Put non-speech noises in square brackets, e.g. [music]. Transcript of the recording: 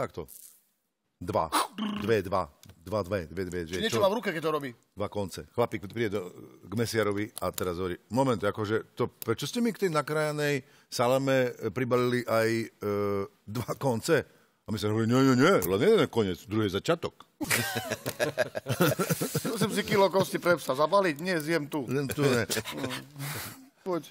Takto. Dva. Dve, dva. Dva, dve, dve, dve. Čiže niečo čo? má v ruke, keď to robí. Dva konce. Chlapík príde do, k mesiarovi a teraz hovorí, moment, akože, to, prečo ste mi k tej nakrajanej salame e, pribalili aj e, dva konce? A my sa hovorí, nie, nie, nie, len jeden koniec, druhý je začiatok. [laughs] Musím si kilo kosti pre psa zabaliť, nie, zjem tu. Zjem tu, ne. Hm. Poď.